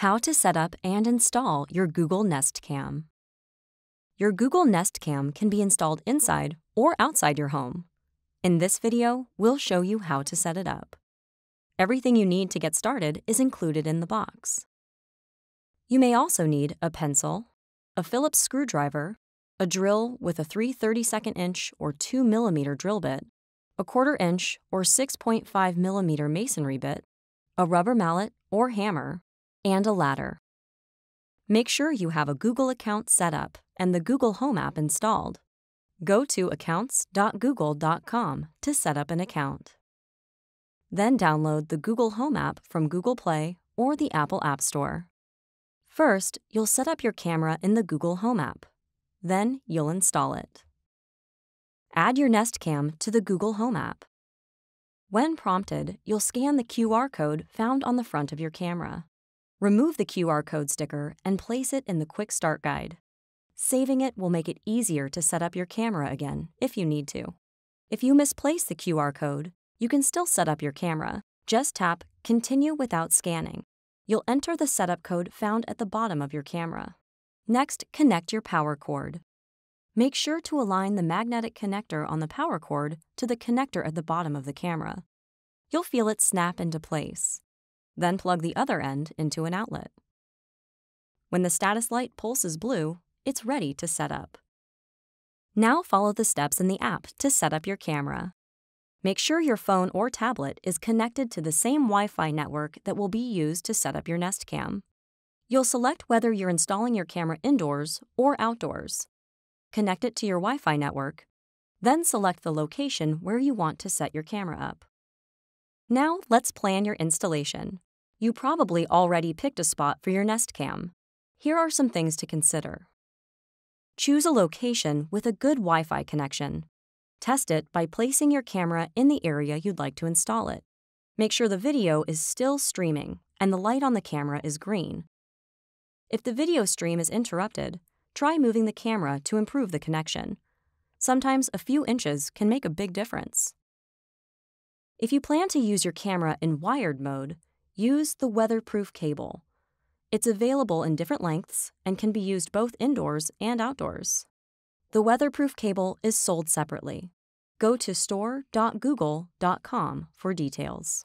How to set up and install your Google Nest Cam. Your Google Nest Cam can be installed inside or outside your home. In this video, we'll show you how to set it up. Everything you need to get started is included in the box. You may also need a pencil, a Phillips screwdriver, a drill with a 3 32nd inch or 2 millimeter drill bit, a quarter inch or 6.5 millimeter masonry bit, a rubber mallet or hammer, and a ladder. Make sure you have a Google account set up and the Google Home app installed. Go to accounts.google.com to set up an account. Then download the Google Home app from Google Play or the Apple App Store. First, you'll set up your camera in the Google Home app. Then you'll install it. Add your Nest Cam to the Google Home app. When prompted, you'll scan the QR code found on the front of your camera. Remove the QR code sticker and place it in the Quick Start Guide. Saving it will make it easier to set up your camera again if you need to. If you misplace the QR code, you can still set up your camera. Just tap Continue without scanning. You'll enter the setup code found at the bottom of your camera. Next, connect your power cord. Make sure to align the magnetic connector on the power cord to the connector at the bottom of the camera. You'll feel it snap into place then plug the other end into an outlet. When the status light pulses blue, it's ready to set up. Now follow the steps in the app to set up your camera. Make sure your phone or tablet is connected to the same Wi-Fi network that will be used to set up your Nest Cam. You'll select whether you're installing your camera indoors or outdoors. Connect it to your Wi-Fi network, then select the location where you want to set your camera up. Now let's plan your installation. You probably already picked a spot for your nest cam. Here are some things to consider. Choose a location with a good Wi-Fi connection. Test it by placing your camera in the area you'd like to install it. Make sure the video is still streaming and the light on the camera is green. If the video stream is interrupted, try moving the camera to improve the connection. Sometimes a few inches can make a big difference. If you plan to use your camera in wired mode, use the weatherproof cable. It's available in different lengths and can be used both indoors and outdoors. The weatherproof cable is sold separately. Go to store.google.com for details.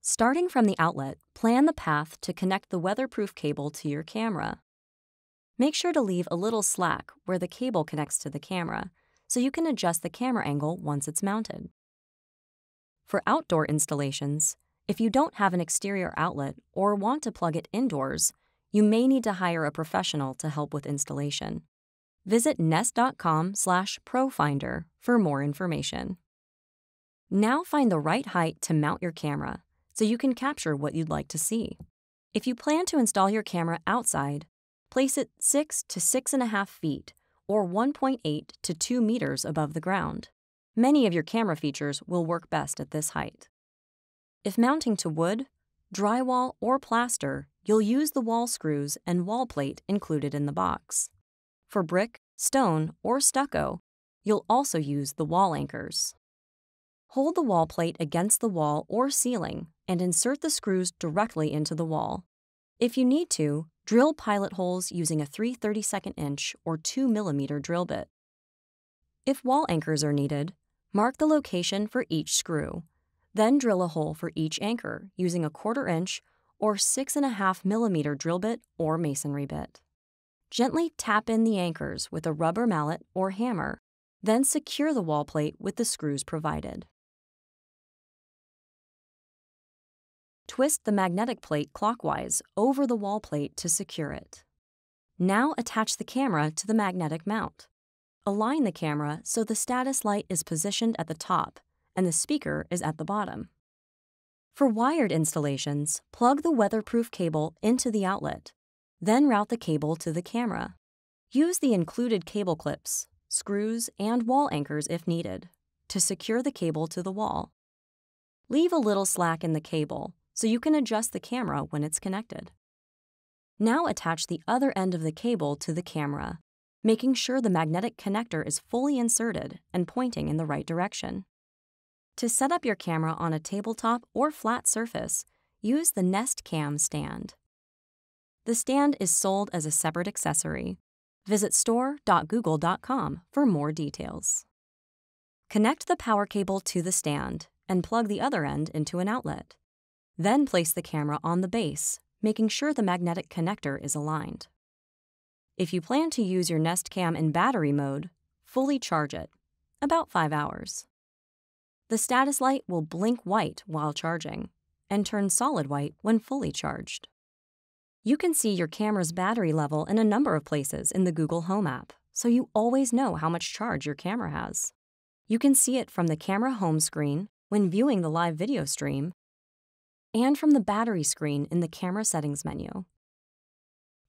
Starting from the outlet, plan the path to connect the weatherproof cable to your camera. Make sure to leave a little slack where the cable connects to the camera so you can adjust the camera angle once it's mounted. For outdoor installations, if you don't have an exterior outlet or want to plug it indoors, you may need to hire a professional to help with installation. Visit nest.com/profinder for more information. Now find the right height to mount your camera so you can capture what you'd like to see. If you plan to install your camera outside, place it 6 to 6.5 feet or 1.8 to 2 meters above the ground. Many of your camera features will work best at this height. If mounting to wood, drywall, or plaster, you'll use the wall screws and wall plate included in the box. For brick, stone, or stucco, you'll also use the wall anchors. Hold the wall plate against the wall or ceiling and insert the screws directly into the wall. If you need to, drill pilot holes using a 3 32nd inch or 2 mm drill bit. If wall anchors are needed, mark the location for each screw then drill a hole for each anchor using a quarter inch or 6.5 millimeter drill bit or masonry bit. Gently tap in the anchors with a rubber mallet or hammer, then secure the wall plate with the screws provided. Twist the magnetic plate clockwise over the wall plate to secure it. Now attach the camera to the magnetic mount. Align the camera so the status light is positioned at the top and the speaker is at the bottom. For wired installations, plug the weatherproof cable into the outlet, then route the cable to the camera. Use the included cable clips, screws, and wall anchors if needed to secure the cable to the wall. Leave a little slack in the cable so you can adjust the camera when it's connected. Now attach the other end of the cable to the camera, making sure the magnetic connector is fully inserted and pointing in the right direction. To set up your camera on a tabletop or flat surface, use the Nest Cam stand. The stand is sold as a separate accessory. Visit store.google.com for more details. Connect the power cable to the stand and plug the other end into an outlet. Then place the camera on the base, making sure the magnetic connector is aligned. If you plan to use your Nest Cam in battery mode, fully charge it, about 5 hours. The status light will blink white while charging and turn solid white when fully charged. You can see your camera's battery level in a number of places in the Google Home app, so you always know how much charge your camera has. You can see it from the camera home screen when viewing the live video stream and from the battery screen in the camera settings menu.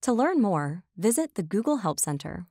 To learn more, visit the Google Help Center